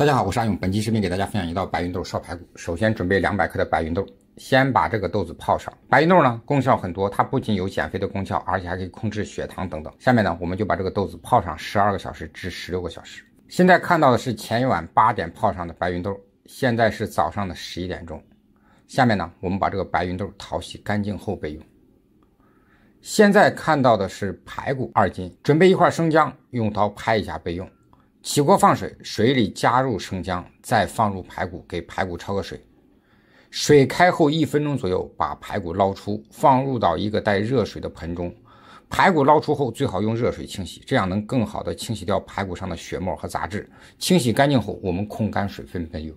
大家好，我是阿勇。本期视频给大家分享一道白芸豆烧排骨。首先准备两百克的白芸豆，先把这个豆子泡上。白芸豆呢，功效很多，它不仅有减肥的功效，而且还可以控制血糖等等。下面呢，我们就把这个豆子泡上十二个小时至十六个小时。现在看到的是前一晚八点泡上的白芸豆，现在是早上的十一点钟。下面呢，我们把这个白芸豆淘洗干净后备用。现在看到的是排骨二斤，准备一块生姜，用刀拍一下备用。起锅放水，水里加入生姜，再放入排骨，给排骨焯个水。水开后一分钟左右，把排骨捞出，放入到一个带热水的盆中。排骨捞出后，最好用热水清洗，这样能更好的清洗掉排骨上的血沫和杂质。清洗干净后，我们控干水分备用。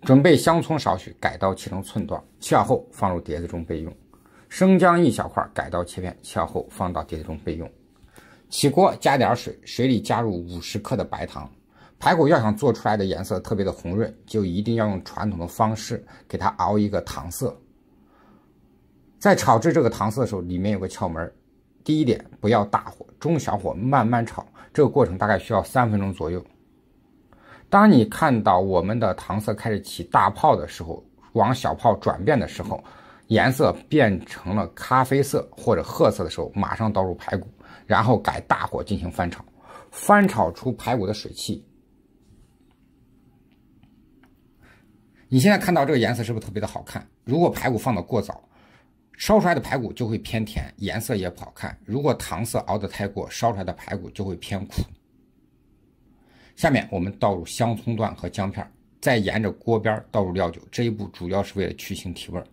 准备香葱少许，改刀切成寸段，切好后放入碟子中备用。生姜一小块，改刀切片，切好后放到碟子中备用。起锅加点水，水里加入五十克的白糖。排骨要想做出来的颜色特别的红润，就一定要用传统的方式给它熬一个糖色。在炒制这个糖色的时候，里面有个窍门第一点，不要大火，中小火慢慢炒，这个过程大概需要三分钟左右。当你看到我们的糖色开始起大泡的时候，往小泡转变的时候。颜色变成了咖啡色或者褐色的时候，马上倒入排骨，然后改大火进行翻炒，翻炒出排骨的水汽。你现在看到这个颜色是不是特别的好看？如果排骨放的过早，烧出来的排骨就会偏甜，颜色也不好看。如果糖色熬得太过，烧出来的排骨就会偏苦。下面我们倒入香葱段和姜片，再沿着锅边倒入料酒，这一步主要是为了去腥提味儿。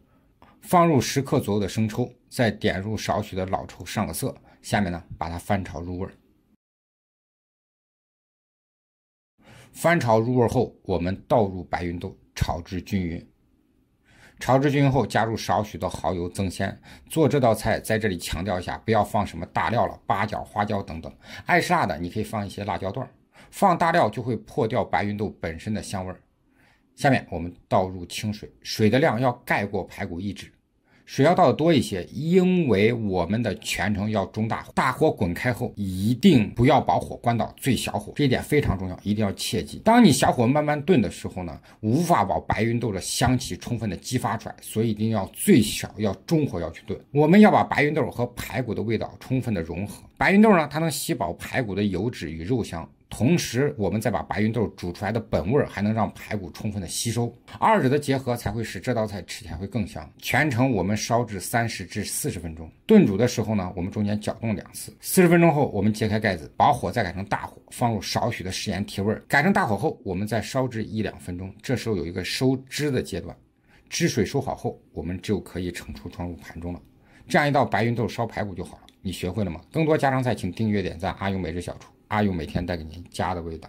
放入十克左右的生抽，再点入少许的老抽上个色。下面呢，把它翻炒入味儿。翻炒入味后，我们倒入白芸豆，炒至均匀。炒至均匀后，加入少许的蚝油增鲜。做这道菜，在这里强调一下，不要放什么大料了，八角、花椒等等。爱吃辣的，你可以放一些辣椒段儿。放大料就会破掉白芸豆本身的香味儿。下面我们倒入清水，水的量要盖过排骨一指。水要倒的多一些，因为我们的全程要中大火，大火滚开后一定不要把火关到最小火，这一点非常重要，一定要切记。当你小火慢慢炖的时候呢，无法把白芸豆的香气充分的激发出来，所以一定要最少要中火要去炖。我们要把白芸豆和排骨的味道充分的融合，白芸豆呢，它能吸饱排骨的油脂与肉香。同时，我们再把白芸豆煮出来的本味儿，还能让排骨充分的吸收，二者的结合才会使这道菜吃起来会更香。全程我们烧至三十至四十分钟，炖煮的时候呢，我们中间搅动两次。四十分钟后，我们揭开盖子，把火再改成大火，放入少许的食盐提味。改成大火后，我们再烧至一两分钟，这时候有一个收汁的阶段，汁水收好后，我们就可以盛出装入盘中了。这样一道白芸豆烧排骨就好了，你学会了吗？更多家常菜请订阅点赞阿勇每日小厨。阿有每天带给您家的味道。